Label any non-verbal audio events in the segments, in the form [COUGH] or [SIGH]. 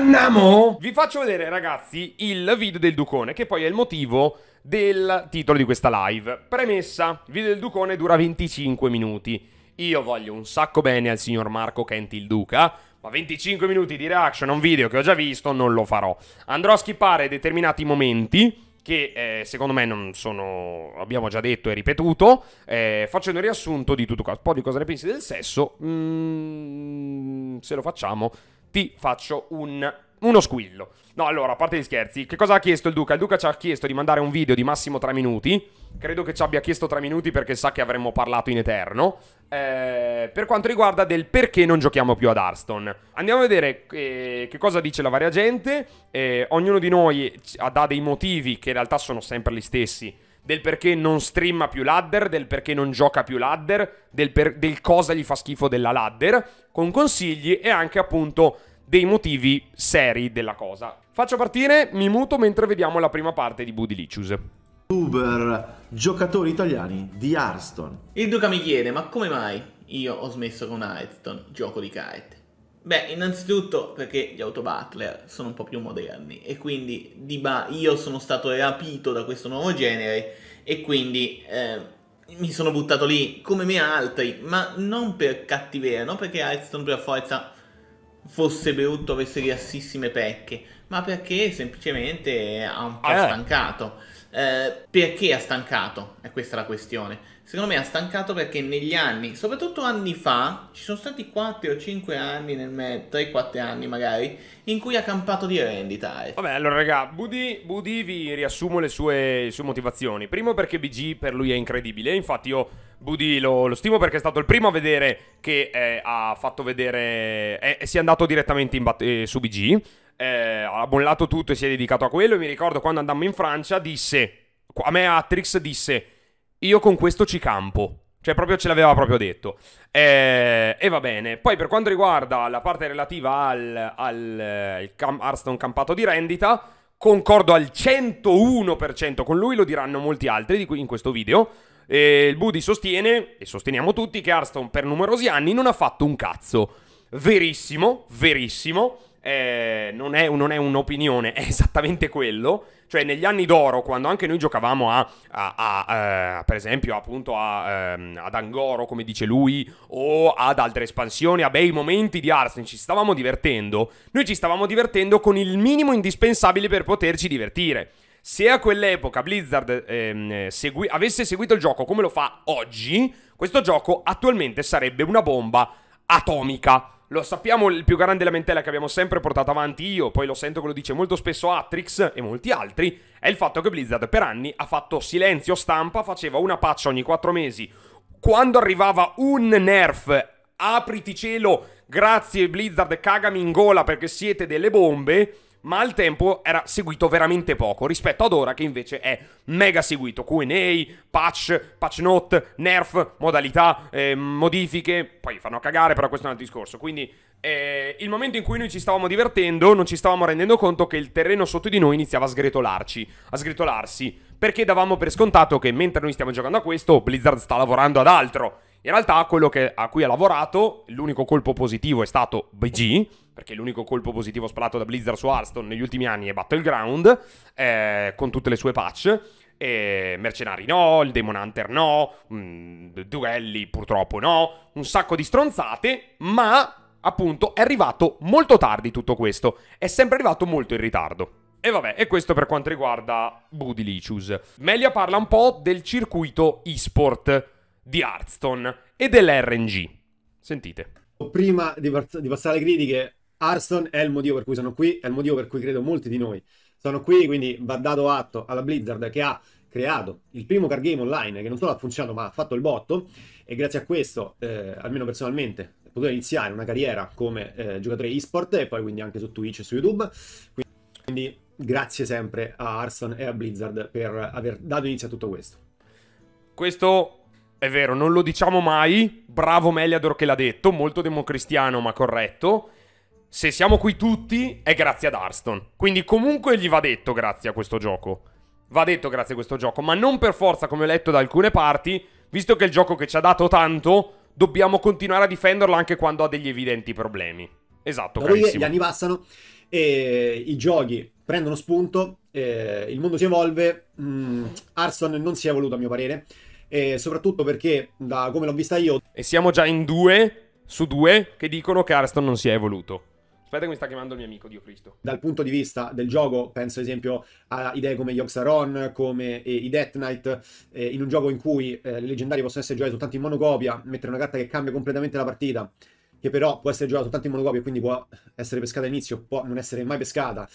Madonna Vi faccio vedere ragazzi il video del Ducone che poi è il motivo del titolo di questa live. Premessa, il video del Ducone dura 25 minuti. Io voglio un sacco bene al signor Marco Kent il Duca, ma 25 minuti di reaction a un video che ho già visto non lo farò. Andrò a skippare determinati momenti che eh, secondo me non sono, abbiamo già detto e ripetuto, eh, facendo un riassunto di tutto qua, un po' di cosa ne pensi del sesso, mm, se lo facciamo ti faccio un uno squillo. No, allora, a parte gli scherzi, che cosa ha chiesto il Duca? Il Duca ci ha chiesto di mandare un video di massimo 3 minuti. Credo che ci abbia chiesto 3 minuti perché sa che avremmo parlato in eterno. Eh, per quanto riguarda del perché non giochiamo più ad Arston, andiamo a vedere eh, che cosa dice la varia gente. Eh, ognuno di noi dà dei motivi che in realtà sono sempre gli stessi del perché non streama più ladder, del perché non gioca più ladder, del, per, del cosa gli fa schifo della ladder, con consigli e anche appunto dei motivi seri della cosa. Faccio partire, mi muto mentre vediamo la prima parte di Budilicious. Uber, giocatori italiani di Arston. Il Duca mi chiede, ma come mai io ho smesso con Arston, gioco di kite? Beh, innanzitutto perché gli autobattler sono un po' più moderni e quindi di ba- io sono stato rapito da questo nuovo genere e quindi eh, mi sono buttato lì come me altri, ma non per cattiveria, non perché Hearthstone per forza fosse brutto, avesse grassissime pecche, ma perché semplicemente ha un po' eh. stancato. Eh, perché ha stancato? È questa la questione secondo me ha stancato perché negli anni, soprattutto anni fa, ci sono stati 4 o 5 anni nel me, 3-4 anni magari, in cui ha campato di rendita. Ecco. Vabbè, allora raga, Budi, Budi vi riassumo le sue, le sue, motivazioni. Primo perché BG per lui è incredibile, infatti io Budi lo, lo stimo perché è stato il primo a vedere che eh, ha fatto vedere... Eh, si è andato direttamente bat- eh, su BG. Eh, ha bollato tutto e si è dedicato a quello. E mi ricordo quando andammo in Francia, disse: A me Atrix disse io con questo ci campo. Cioè, proprio ce l'aveva proprio detto. Eh, e va bene. Poi, per quanto riguarda la parte relativa al, al eh, cam, Arston campato di rendita, concordo al 101% con lui, lo diranno molti altri di cui in questo video. Eh, il Buddy sostiene, e sosteniamo tutti, che Arston per numerosi anni non ha fatto un cazzo. Verissimo, verissimo. Eh, non, è, non è un'opinione, è esattamente quello. Cioè negli anni d'oro, quando anche noi giocavamo a, a, a eh, per esempio, appunto a, ehm, ad Angoro, come dice lui, o ad altre espansioni, a bei momenti di Arsen, ci stavamo divertendo, noi ci stavamo divertendo con il minimo indispensabile per poterci divertire. Se a quell'epoca Blizzard ehm, segui- avesse seguito il gioco come lo fa oggi, questo gioco attualmente sarebbe una bomba atomica. Lo sappiamo, il più grande lamentela che abbiamo sempre portato avanti io, poi lo sento che lo dice molto spesso Atrix e molti altri, è il fatto che Blizzard per anni ha fatto silenzio stampa, faceva una patch ogni quattro mesi. Quando arrivava un nerf, apriti cielo, grazie Blizzard, cagami in gola perché siete delle bombe, ma al tempo era seguito veramente poco rispetto ad ora che invece è mega seguito. QA, patch, patch note, nerf, modalità, eh, modifiche, poi fanno cagare, però questo è un altro discorso. Quindi eh, il momento in cui noi ci stavamo divertendo non ci stavamo rendendo conto che il terreno sotto di noi iniziava a sgretolarci, a sgretolarsi, perché davamo per scontato che mentre noi stiamo giocando a questo, Blizzard sta lavorando ad altro. In realtà quello che, a cui ha lavorato, l'unico colpo positivo è stato BG, perché l'unico colpo positivo spalato da Blizzard su Hearthstone negli ultimi anni è Battleground, eh, con tutte le sue patch. E mercenari no, il Demon Hunter no, mh, mm, duelli purtroppo no, un sacco di stronzate, ma appunto è arrivato molto tardi tutto questo, è sempre arrivato molto in ritardo. E vabbè, e questo per quanto riguarda Budilicious. Melia parla un po' del circuito eSport di Hearthstone e dell'RNG. Sentite. Prima di, di passare alle critiche, Arston è il motivo per cui sono qui, è il motivo per cui credo molti di noi sono qui, quindi va dato atto alla Blizzard che ha creato il primo card game online che non solo ha funzionato ma ha fatto il botto e grazie a questo, eh, almeno personalmente, ho potuto iniziare una carriera come eh, giocatore esport e poi quindi anche su Twitch e su YouTube. Quindi grazie sempre a Arson e a Blizzard per aver dato inizio a tutto questo. Questo è vero, non lo diciamo mai, bravo Meliador che l'ha detto, molto democristiano ma corretto se siamo qui tutti, è grazie ad Arston. Quindi comunque gli va detto grazie a questo gioco. Va detto grazie a questo gioco, ma non per forza, come ho letto da alcune parti, visto che è il gioco che ci ha dato tanto, dobbiamo continuare a difenderlo anche quando ha degli evidenti problemi. Esatto, da bravissimo. Gli anni passano e i giochi prendono spunto, eh, il mondo si evolve, mh, mm, Arston non si è evoluto a mio parere, e soprattutto perché da come l'ho vista io... E siamo già in due su due che dicono che Arston non si è evoluto. Aspetta che mi sta chiamando il mio amico, Dio Cristo. Dal punto di vista del gioco, penso ad esempio a idee come Yogg-Saron, come eh, i Death Knight, eh, in un gioco in cui eh, le leggendarie possono essere giocate soltanto in monocopia, mettere una carta che cambia completamente la partita, che però può essere giocata soltanto in monocopia, e quindi può essere pescata all'inizio, può non essere mai pescata.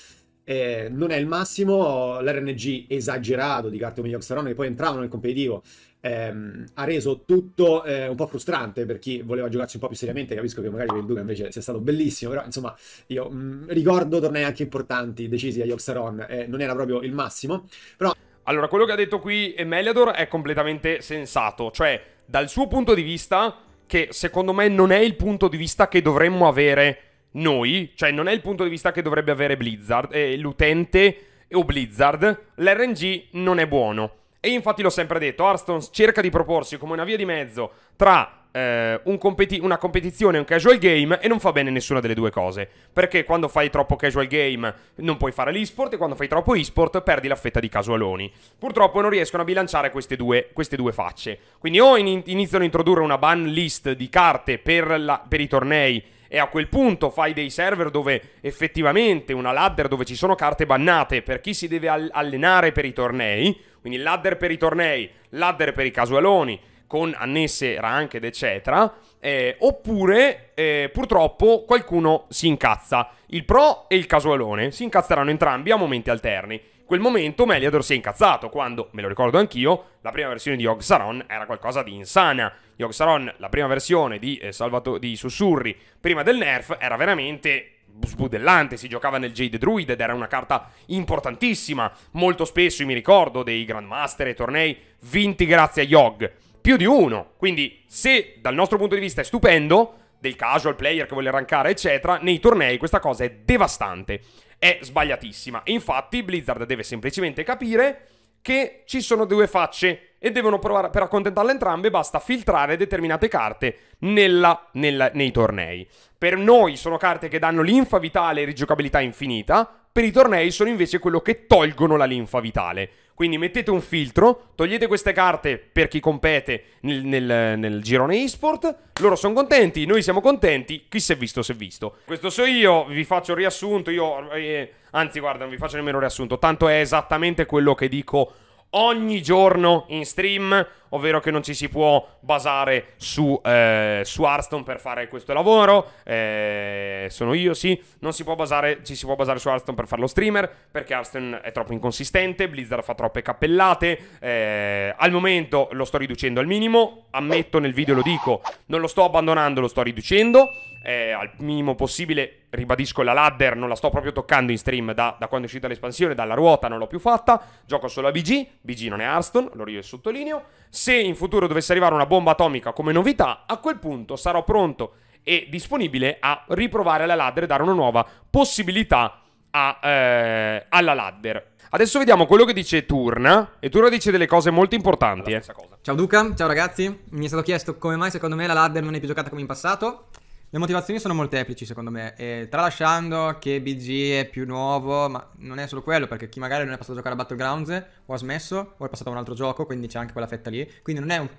Eh, non è il massimo l'RNG esagerato di carte come Yogg-Saron che poi entravano nel competitivo ehm, ha reso tutto eh, un po' frustrante per chi voleva giocarsi un po' più seriamente. Capisco che magari per il Duca invece sia stato bellissimo, però insomma io mh, mm, ricordo tornei anche importanti decisi a Yoxaron, eh, non era proprio il massimo, però... Allora, quello che ha detto qui Meliador è completamente sensato, cioè dal suo punto di vista, che secondo me non è il punto di vista che dovremmo avere noi, cioè non è il punto di vista che dovrebbe avere Blizzard, eh, l'utente o Blizzard, l'RNG non è buono. E infatti l'ho sempre detto, Hearthstone cerca di proporsi come una via di mezzo tra eh, un competi- una competizione e un casual game e non fa bene nessuna delle due cose. Perché quando fai troppo casual game non puoi fare l'esport e quando fai troppo esport perdi la fetta di casualoni. Purtroppo non riescono a bilanciare queste due, queste due facce. Quindi o in- iniziano a introdurre una ban list di carte per, la- per i tornei e a quel punto fai dei server dove effettivamente una ladder dove ci sono carte bannate per chi si deve allenare per i tornei, quindi ladder per i tornei, ladder per i casualoni, con annesse ranked eccetera, eh, oppure eh, purtroppo qualcuno si incazza, il pro e il casualone si incazzeranno entrambi a momenti alterni quel momento Meliador si è incazzato quando, me lo ricordo anch'io, la prima versione di Yogg-Saron era qualcosa di insana. Yogg-Saron, la prima versione di, eh, Salvato- di Sussurri, prima del nerf, era veramente sbudellante, si giocava nel Jade Druid ed era una carta importantissima. Molto spesso mi ricordo dei Grandmaster e tornei vinti grazie a Yogg. Più di uno. Quindi, se dal nostro punto di vista è stupendo, del casual player che vuole arrancare, eccetera, nei tornei questa cosa è devastante è sbagliatissima. Infatti Blizzard deve semplicemente capire che ci sono due facce e devono provare per accontentarle entrambe basta filtrare determinate carte nella, nella, nei tornei. Per noi sono carte che danno linfa vitale e rigiocabilità infinita, per i tornei sono invece quello che tolgono la linfa vitale. Quindi mettete un filtro, togliete queste carte per chi compete nel, nel, nel girone eSport. Loro sono contenti, noi siamo contenti. Chi si è visto, si è visto. Questo so io, vi faccio il riassunto. Io, eh, anzi, guarda, non vi faccio nemmeno il riassunto. Tanto è esattamente quello che dico ogni giorno in stream, ovvero che non ci si può basare su, eh, su Hearthstone per fare questo lavoro, eh, sono io sì, non si può basare, ci si può basare su Arston per fare lo streamer, perché Arston è troppo inconsistente, Blizzard fa troppe cappellate, eh, al momento lo sto riducendo al minimo, ammetto nel video lo dico, non lo sto abbandonando, lo sto riducendo, eh, al minimo possibile. Ribadisco la ladder, non la sto proprio toccando in stream da, da quando è uscita l'espansione, dalla ruota non l'ho più fatta. Gioco solo a BG, BG non è Arston, lo io sottolineo. Se in futuro dovesse arrivare una bomba atomica come novità, a quel punto sarò pronto e disponibile a riprovare la ladder e dare una nuova possibilità a, eh, alla ladder. Adesso vediamo quello che dice Turna. E Turna dice delle cose molto importanti. Eh. Ciao Duca, ciao ragazzi. Mi è stato chiesto come mai secondo me la ladder non è più giocata come in passato. Le motivazioni sono molteplici secondo me, e tralasciando che BG è più nuovo, ma non è solo quello, perché chi magari non è passato a giocare a Battlegrounds o ha smesso o è passato a un altro gioco, quindi c'è anche quella fetta lì, quindi non è un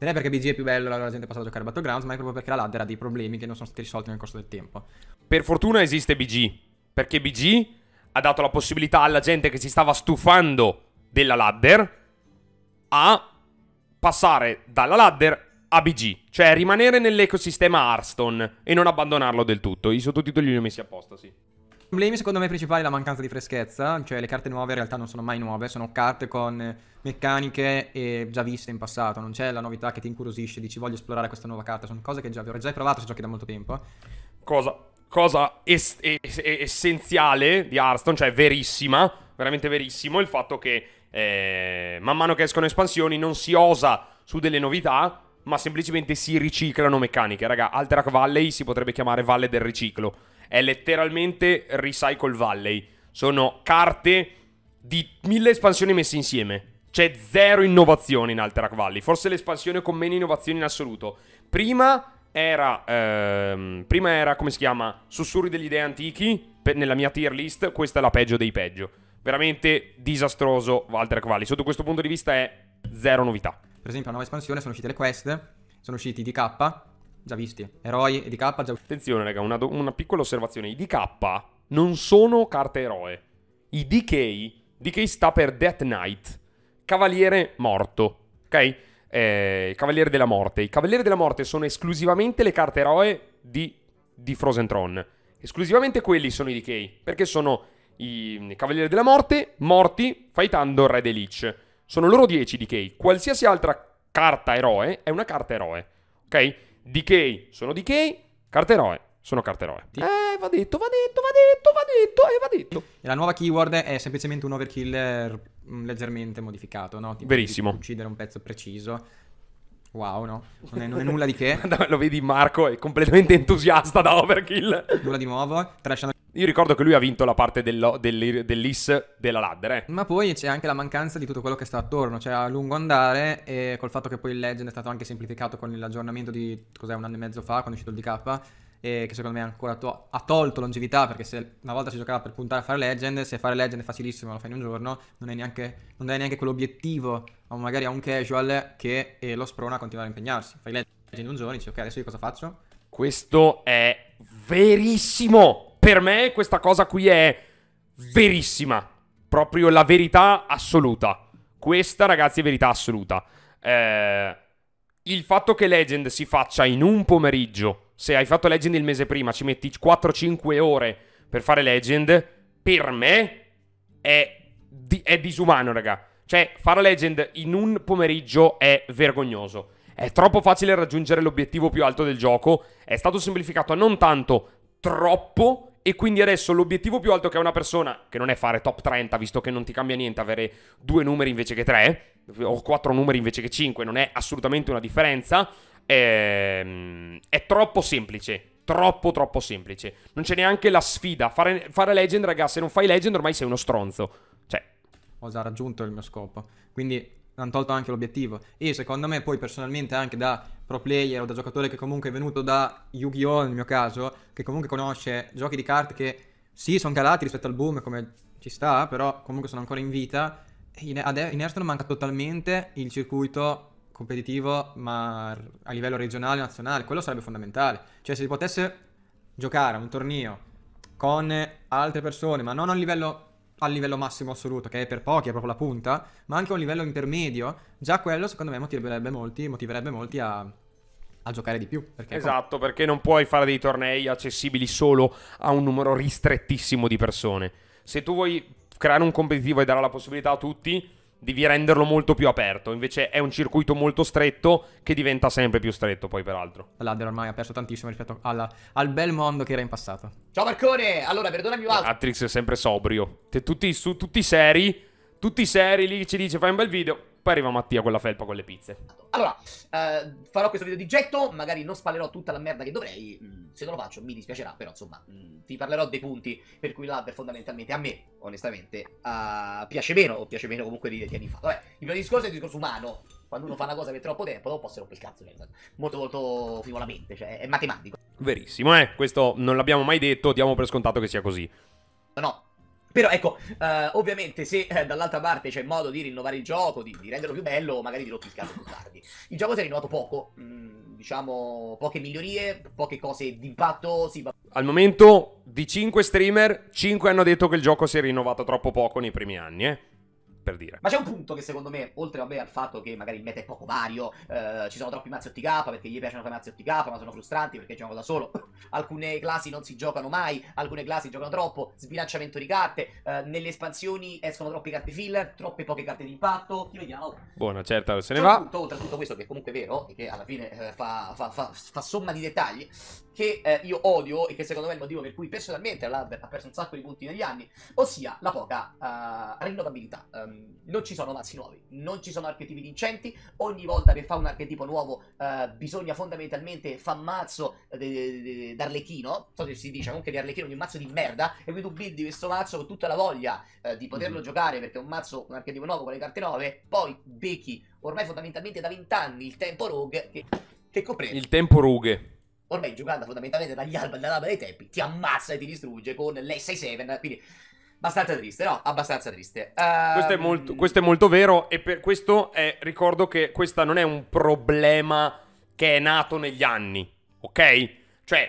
non è perché BG è più bello, la gente è passata a giocare a Battlegrounds, ma è proprio perché la ladder ha dei problemi che non sono stati risolti nel corso del tempo. Per fortuna esiste BG, perché BG ha dato la possibilità alla gente che si stava stufando della ladder a passare dalla ladder ABG, cioè rimanere nell'ecosistema Hearthstone e non abbandonarlo del tutto. I sottotitoli li ho messi apposta, sì. I problemi secondo me principali è la mancanza di freschezza, cioè le carte nuove in realtà non sono mai nuove, sono carte con meccaniche già viste in passato, non c'è la novità che ti incuriosisce, dici voglio esplorare questa nuova carta, sono cose che già avrei già provato se giochi da molto tempo. Cosa, cosa es es essenziale di Hearthstone, cioè verissima, veramente verissimo, il fatto che eh, man mano che escono espansioni non si osa su delle novità, ma semplicemente si riciclano meccaniche. Raga, Alterac Valley si potrebbe chiamare Valle del Riciclo. È letteralmente Recycle Valley. Sono carte di mille espansioni messe insieme. C'è zero innovazione in Alterac Valley. Forse l'espansione con meno innovazioni in assoluto. Prima era, ehm, prima era come si chiama? Sussurri degli dei antichi. Per, nella mia tier list, questa è la peggio dei peggio. Veramente disastroso Alterac Valley. Sotto questo punto di vista è zero novità. Per esempio, la nuova espansione sono uscite le quest, sono usciti i DK, già visti, eroi e DK già Attenzione, raga, una, una piccola osservazione. I DK non sono carte eroe. I DK, DK sta per Death Knight, cavaliere morto, ok? Eh, cavaliere della morte. I cavalieri della morte sono esclusivamente le carte eroe di, di Frozen Throne. Esclusivamente quelli sono i DK, perché sono i, i cavalieri della morte, morti, fightando il re dei Lich. Sono loro 10 DK. Qualsiasi altra carta eroe è una carta eroe. Ok? DK sono DK, carta eroe sono carta eroe. Sì. Eh, va detto, va detto, va detto, va detto, eh, va detto. E la nuova keyword è semplicemente un overkill mm, leggermente modificato, no? Tipo Verissimo. Uccidere un pezzo preciso. Wow, no? Non è, non è nulla di che. [LAUGHS] Lo vedi, Marco è completamente entusiasta da overkill. Nulla di nuovo. Trashando io ricordo che lui ha vinto la parte del, del, dell'IS della ladder. Eh. Ma poi c'è anche la mancanza di tutto quello che sta attorno, cioè a lungo andare, e col fatto che poi il Legend è stato anche semplificato con l'aggiornamento di cos'è un anno e mezzo fa, quando è uscito il DK. E che secondo me ancora to- ha tolto longevità perché se una volta si giocava per puntare a fare legend se fare legend è facilissimo lo fai in un giorno non è neanche, non è neanche quell'obiettivo o magari a un casual che eh, lo sprona a continuare a impegnarsi fai legend in un giorno e dici ok adesso io cosa faccio questo è verissimo per me questa cosa qui è verissima. Proprio la verità assoluta. Questa, ragazzi, è verità assoluta. Eh, il fatto che Legend si faccia in un pomeriggio, se hai fatto Legend il mese prima, ci metti 4-5 ore per fare Legend, per me è, di è disumano, raga. Cioè, fare Legend in un pomeriggio è vergognoso. È troppo facile raggiungere l'obiettivo più alto del gioco. È stato semplificato non tanto troppo, e quindi adesso l'obiettivo più alto che ha una persona, che non è fare top 30, visto che non ti cambia niente avere due numeri invece che tre, o quattro numeri invece che cinque, non è assolutamente una differenza, è, ehm, è troppo semplice. Troppo, troppo semplice. Non c'è neanche la sfida. Fare, fare legend, ragazzi, se non fai legend ormai sei uno stronzo. Cioè... Ho già raggiunto il mio scopo. Quindi hanno tolto anche l'obiettivo. E secondo me, poi personalmente, anche da pro player o da giocatore che comunque è venuto da Yu-Gi-Oh! nel mio caso, che comunque conosce giochi di carte che sì, sono calati rispetto al boom, come ci sta, però comunque sono ancora in vita. In, in manca totalmente il circuito competitivo, ma a livello regionale, nazionale, quello sarebbe fondamentale. Cioè, se si potesse giocare a un torneo con altre persone, ma non a livello al livello massimo assoluto, che è per pochi, è proprio la punta, ma anche a un livello intermedio, già quello secondo me motiverebbe molti, motiverebbe molti a, a giocare di più. Perché esatto, perché non puoi fare dei tornei accessibili solo a un numero ristrettissimo di persone. Se tu vuoi creare un competitivo e dare la possibilità a tutti, devi renderlo molto più aperto. Invece è un circuito molto stretto che diventa sempre più stretto, poi peraltro. L'Under ormai ha perso tantissimo rispetto alla, al bel mondo che era in passato. Ciao Marcone! Allora, perdonami un altro. Atrix è sempre sobrio. tutti, su, tutti seri, tutti seri lì ci dice fai un bel video. Poi arriva Mattia con la felpa con le pizze. Allora, eh, farò questo video di getto, magari non spalerò tutta la merda che dovrei, mm, se non lo faccio mi dispiacerà, però insomma, mm, ti parlerò dei punti per cui l'Hub fondamentalmente a me, onestamente, uh, piace meno, o piace meno comunque di, di anni fa. Vabbè, il mio discorso è un discorso umano, quando uno fa una cosa per troppo tempo, dopo posso rompe il cazzo. Cioè, molto, molto frivolamente, cioè è matematico. Verissimo, eh. Questo non l'abbiamo mai detto, diamo per scontato che sia così. no, però ecco, eh, ovviamente se eh, dall'altra parte c'è modo di rinnovare il gioco, di, di renderlo più bello, magari di rottiscarlo più tardi. Il gioco si è rinnovato poco, mh, mm, diciamo poche migliorie, poche cose d'impatto. Sì, va... Al momento di 5 streamer, 5 hanno detto che il gioco si è rinnovato troppo poco nei primi anni, eh per dire. Ma c'è un punto che secondo me, oltre vabbè, al fatto che magari il meta è poco vario, eh, ci sono troppi mazzi K perché gli piacciono i mazzi K, ma sono frustranti perché giocano da solo. [LAUGHS] alcune classi non si giocano mai, alcune classi giocano troppo, sbilanciamento di carte, eh, nelle espansioni escono troppe carte filler, troppe poche carte di impatto. Ti vediamo. Buona, certo, se ne va. Punto, oltre a tutto questo che comunque è vero e che alla fine eh, fa, fa, fa, fa, somma di dettagli, che eh, io odio e che secondo me è il motivo per cui personalmente l'Albert ha perso un sacco di punti negli anni, ossia la poca uh, rinnovabilità. Um, non ci sono mazzi nuovi, non ci sono archetipi vincenti, ogni volta che fa un archetipo nuovo uh, bisogna fondamentalmente fa mazzo eh, d'Arlecchino, so se si dice comunque di Arlecchino, di un mazzo di merda, e quindi tu buildi questo mazzo con tutta la voglia uh, di poterlo mm-hmm. giocare perché è un mazzo, un archetipo nuovo con le carte nuove, poi becchi ormai fondamentalmente da vent'anni il tempo rogue che, che comprende. Il tempo rughe ormai giocando fondamentalmente dagli alba e dall'alba dei tempi, ti ammazza e ti distrugge con le 6-7, quindi... Abbastanza triste, no? Abbastanza triste. Uh... Questo, è molto, questo, è molto, vero e per questo è, eh, ricordo che questo non è un problema che è nato negli anni, ok? Cioè,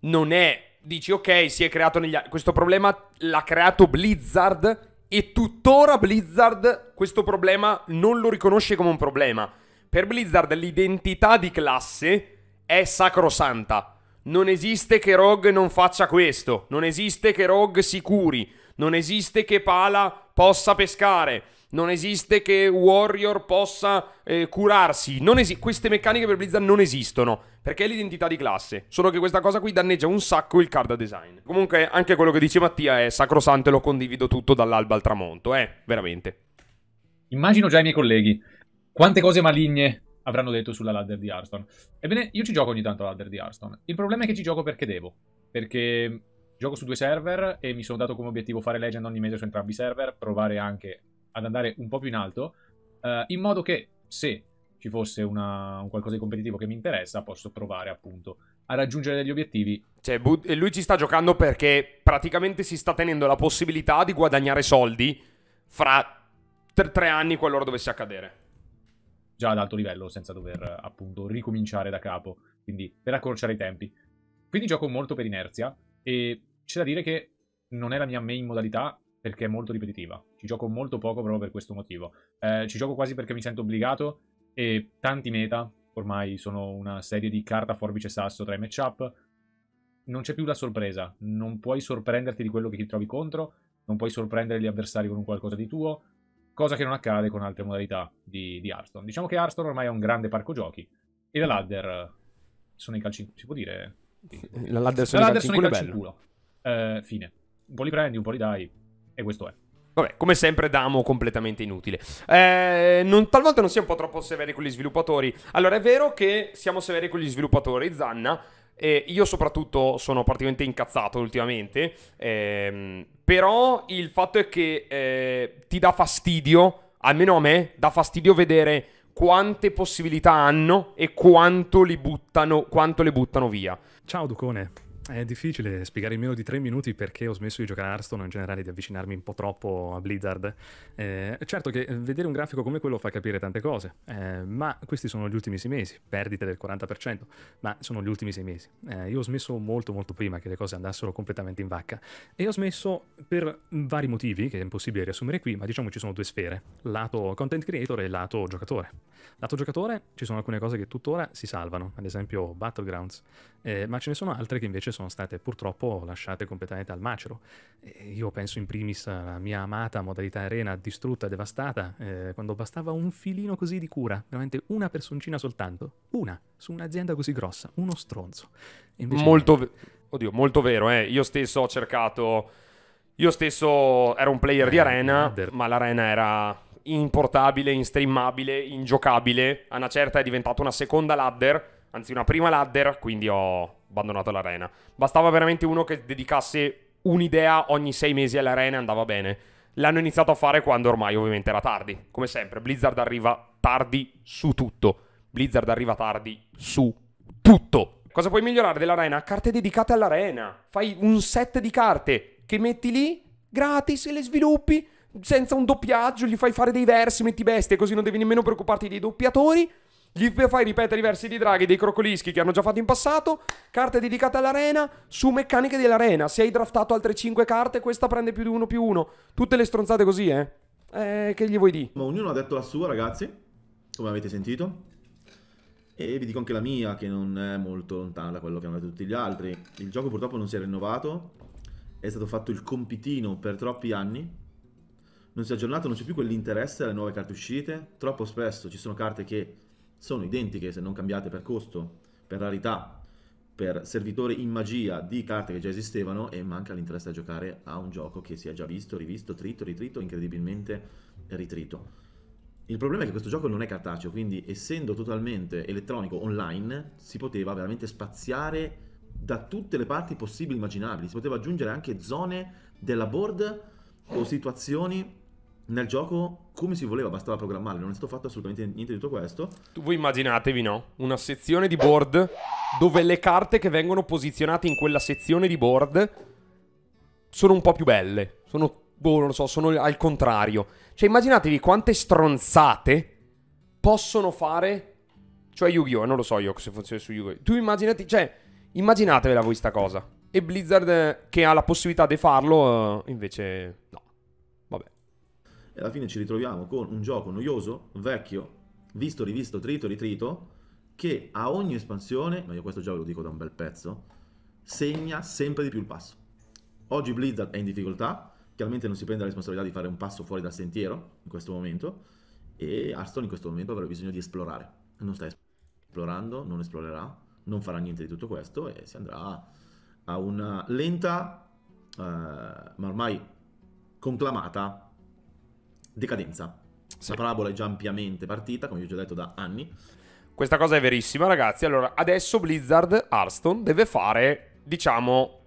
non è... Dici, ok, si è creato negli anni... Questo problema l'ha creato Blizzard e tuttora Blizzard questo problema non lo riconosce come un problema. Per Blizzard l'identità di classe è sacrosanta. Non esiste che Rogue non faccia questo, non esiste che Rogue si curi, non esiste che Pala possa pescare, non esiste che Warrior possa eh, curarsi. queste meccaniche per Blizzard non esistono. Perché è l'identità di classe. Solo che questa cosa qui danneggia un sacco il card design. Comunque, anche quello che dice Mattia è sacrosanto e lo condivido tutto dall'alba al tramonto. Eh, veramente. Immagino già i miei colleghi. Quante cose maligne avranno detto sulla ladder di Hearthstone. Ebbene, io ci gioco ogni tanto la ladder di Hearthstone. Il problema è che ci gioco perché devo. Perché gioco su due server e mi sono dato come obiettivo fare Legend ogni mese su entrambi i server, provare anche ad andare un po' più in alto, eh, in modo che se ci fosse una, un qualcosa di competitivo che mi interessa, posso provare appunto a raggiungere degli obiettivi. Cioè, lui ci sta giocando perché praticamente si sta tenendo la possibilità di guadagnare soldi fra tre anni qualora dovesse accadere già ad alto livello senza dover appunto ricominciare da capo, quindi per accorciare i tempi. Quindi gioco molto per inerzia e c'è da dire che non è la mia main modalità perché è molto ripetitiva. Ci gioco molto poco proprio per questo motivo. Eh, ci gioco quasi perché mi sento obbligato e tanti meta ormai sono una serie di carta, forbice, sasso tra i matchup. Non c'è più la sorpresa, non puoi sorprenderti di quello che ti trovi contro, non puoi sorprendere gli avversari con un qualcosa di tuo, cosa che non accade con altre modalità di, di Hearthstone. Diciamo che Hearthstone ormai è un grande parco giochi e la ladder eh, sono i calci... si può dire? La ladder sono, la ladder sono i calci in culo. Eh, fine. Un po' li prendi, un po' li dai e questo è. Vabbè, come sempre damo completamente inutile. Eh, non, talvolta non siamo un po' troppo severi con gli sviluppatori. Allora, è vero che siamo severi con gli sviluppatori, Zanna, eh, io soprattutto sono praticamente incazzato ultimamente, ehm, però il fatto è che eh, ti dà fastidio, almeno a me, dà fastidio vedere quante possibilità hanno e quanto, buttano, quanto le buttano via. Ciao Ducone. È difficile spiegare in meno di tre minuti perché ho smesso di giocare a Hearthstone o in generale di avvicinarmi un po' troppo a Blizzard. Eh, certo che eh, vedere un grafico come quello fa capire tante cose, eh, ma questi sono gli ultimi sei mesi, perdite del 40%, ma sono gli ultimi sei mesi. Eh, io ho smesso molto molto prima che le cose andassero completamente in vacca e ho smesso per vari motivi che è impossibile riassumere qui, ma diciamo ci sono due sfere, lato content creator e lato giocatore. Lato giocatore ci sono alcune cose che tuttora si salvano, ad esempio Battlegrounds, eh, ma ce ne sono altre che invece sono state purtroppo lasciate completamente al macero. Io penso in primis alla mia amata modalità arena distrutta, devastata, eh, quando bastava un filino così di cura, veramente una personcina soltanto, una, su un'azienda così grossa, uno stronzo. molto, ve- oddio, molto vero, eh. io stesso ho cercato... Io stesso ero un player eh, di arena, under. ma l'arena era importabile, instreamabile, ingiocabile. A una certa è diventata una seconda ladder, anzi una prima ladder, quindi ho abbandonato l'arena. Bastava veramente uno che dedicasse un'idea ogni sei mesi all'arena e andava bene. L'hanno iniziato a fare quando ormai ovviamente era tardi. Come sempre, Blizzard arriva tardi su tutto. Blizzard arriva tardi su tutto. Cosa puoi migliorare dell'arena? Carte dedicate all'arena. Fai un set di carte che metti lì gratis e le sviluppi senza un doppiaggio, gli fai fare dei versi, metti bestie, così non devi nemmeno preoccuparti dei doppiatori. Gli fai ripetere i versi di Draghi dei Crocolischi che hanno già fatto in passato. Carte dedicate all'arena su meccaniche dell'arena. Se hai draftato altre 5 carte, questa prende più di 1 più 1. Tutte le stronzate così, eh. eh che gli vuoi dire? Ma ognuno ha detto la sua, ragazzi. Come avete sentito. E vi dico anche la mia, che non è molto lontana da quello che hanno detto tutti gli altri. Il gioco purtroppo non si è rinnovato. È stato fatto il compitino per troppi anni. Non si è aggiornato, non c'è più quell'interesse alle nuove carte uscite. Troppo spesso ci sono carte che sono identiche se non cambiate per costo, per rarità, per servitore in magia di carte che già esistevano e manca l'interesse a giocare a un gioco che si è già visto, rivisto, trito, ritrito, incredibilmente ritrito. Il problema è che questo gioco non è cartaceo, quindi essendo totalmente elettronico online si poteva veramente spaziare da tutte le parti possibili e immaginabili, si poteva aggiungere anche zone della board o situazioni nel gioco come si voleva, bastava programmarlo, non è stato fatto assolutamente niente di tutto questo. Tu Voi immaginatevi, no? Una sezione di board dove le carte che vengono posizionate in quella sezione di board sono un po' più belle, sono, boh, non lo so, sono al contrario. Cioè immaginatevi quante stronzate possono fare, cioè Yu-Gi-Oh! Non lo so io se funziona su Yu-Gi-Oh! Tu immaginate, cioè, immaginatevela voi sta cosa. E Blizzard eh, che ha la possibilità di farlo, eh, invece no e alla fine ci ritroviamo con un gioco noioso, vecchio, visto, rivisto, trito, ritrito, che a ogni espansione, ma io questo già ve lo dico da un bel pezzo, segna sempre di più il passo. Oggi Blizzard è in difficoltà, chiaramente non si prende la responsabilità di fare un passo fuori dal sentiero in questo momento, e Arston in questo momento avrà bisogno di esplorare. Non sta esplorando, non esplorerà, non farà niente di tutto questo e si andrà a una lenta, eh, ma ormai conclamata decadenza. Sì. La parabola è già ampiamente partita, come vi ho già detto da anni. Questa cosa è verissima, ragazzi. Allora, adesso Blizzard Hearthstone deve fare, diciamo,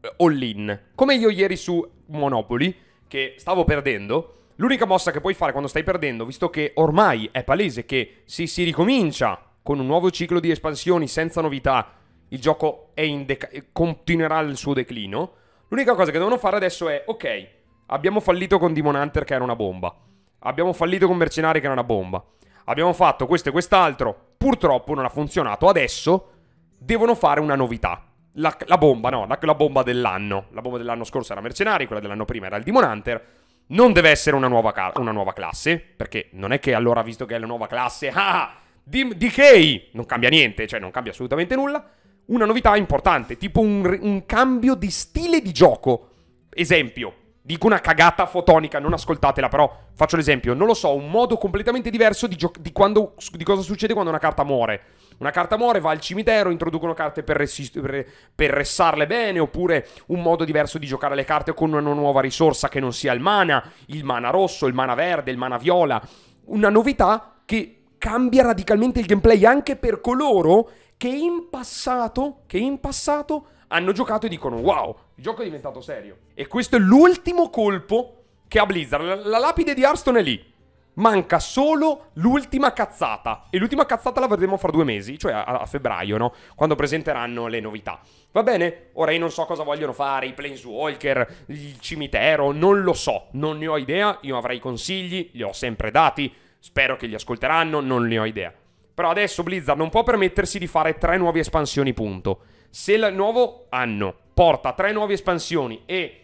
eh, all-in. Come io ieri su Monopoly, che stavo perdendo. L'unica mossa che puoi fare quando stai perdendo, visto che ormai è palese che se si ricomincia con un nuovo ciclo di espansioni senza novità, il gioco deca- continuerà il suo declino. L'unica cosa che devono fare adesso è, ok, Abbiamo fallito con Demon Hunter che era una bomba. Abbiamo fallito con Mercenari che era una bomba. Abbiamo fatto questo e quest'altro. Purtroppo non ha funzionato. Adesso devono fare una novità. La, la bomba, no, la, la, bomba dell'anno. La bomba dell'anno scorso era Mercenari, quella dell'anno prima era il Demon Hunter. Non deve essere una nuova, ca- una nuova classe, perché non è che allora, visto che è la nuova classe, [LAUGHS] ah, Dim- Decay! Non cambia niente, cioè non cambia assolutamente nulla. Una novità importante, tipo un, un cambio di stile di gioco. Esempio, Dico una cagata fotonica, non ascoltatela, però faccio l'esempio. Non lo so, un modo completamente diverso di, gio- di, quando, di cosa succede quando una carta muore. Una carta muore, va al cimitero, introducono carte per, resist- per, per ressarle bene, oppure un modo diverso di giocare le carte con una nuova risorsa che non sia il mana, il mana rosso, il mana verde, il mana viola. Una novità che cambia radicalmente il gameplay anche per coloro che in passato, che in passato hanno giocato e dicono wow, il gioco è diventato serio. E questo è l'ultimo colpo che ha Blizzard. La, la lapide di Arston è lì. Manca solo l'ultima cazzata. E l'ultima cazzata la vedremo fra due mesi, cioè a, a, febbraio, no? Quando presenteranno le novità. Va bene? Ora io non so cosa vogliono fare, i Planeswalker, il cimitero, non lo so. Non ne ho idea, io avrei consigli, li ho sempre dati. Spero che li ascolteranno, non ne ho idea. Però adesso Blizzard non può permettersi di fare tre nuove espansioni, punto. Se il nuovo anno porta tre nuove espansioni e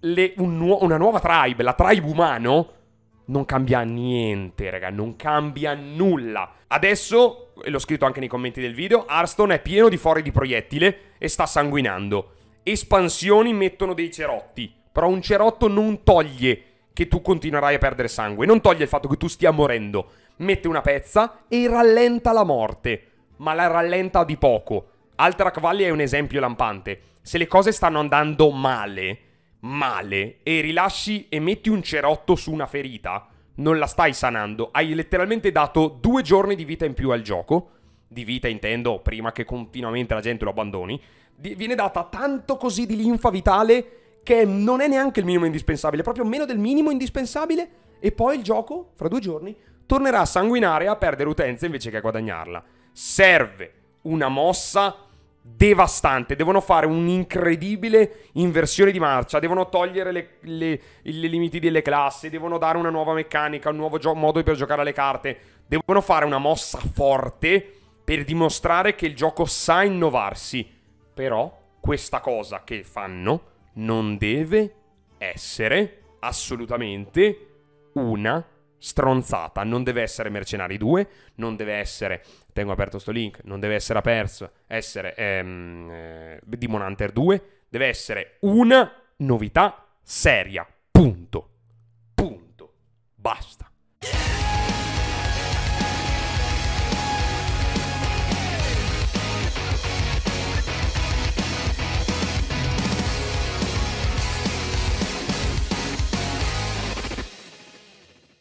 le, un nuo- una nuova tribe, la tribe umano, non cambia niente, raga, non cambia nulla. Adesso, e l'ho scritto anche nei commenti del video, Arston è pieno di fori di proiettile e sta sanguinando. Espansioni mettono dei cerotti, però un cerotto non toglie che tu continuerai a perdere sangue, non toglie il fatto che tu stia morendo. Mette una pezza e rallenta la morte, ma la rallenta di poco. Altra Cavalli è un esempio lampante. Se le cose stanno andando male, male, e rilasci e metti un cerotto su una ferita, non la stai sanando. Hai letteralmente dato due giorni di vita in più al gioco. Di vita intendo, prima che continuamente la gente lo abbandoni. Di- viene data tanto così di linfa vitale che non è neanche il minimo indispensabile, proprio meno del minimo indispensabile. E poi il gioco, fra due giorni, tornerà a sanguinare e a perdere utenza invece che a guadagnarla. Serve una mossa devastante. Devono fare un'incredibile inversione di marcia. Devono togliere le, le, le limiti delle classi. Devono dare una nuova meccanica, un nuovo gio- modo per giocare alle carte. Devono fare una mossa forte per dimostrare che il gioco sa innovarsi. Però questa cosa che fanno non deve essere assolutamente una stronzata. Non deve essere Mercenari 2, non deve essere tengo aperto sto link, non deve essere aperto, essere ehm, eh, Demon Hunter 2, deve essere una novità seria, punto, punto, basta.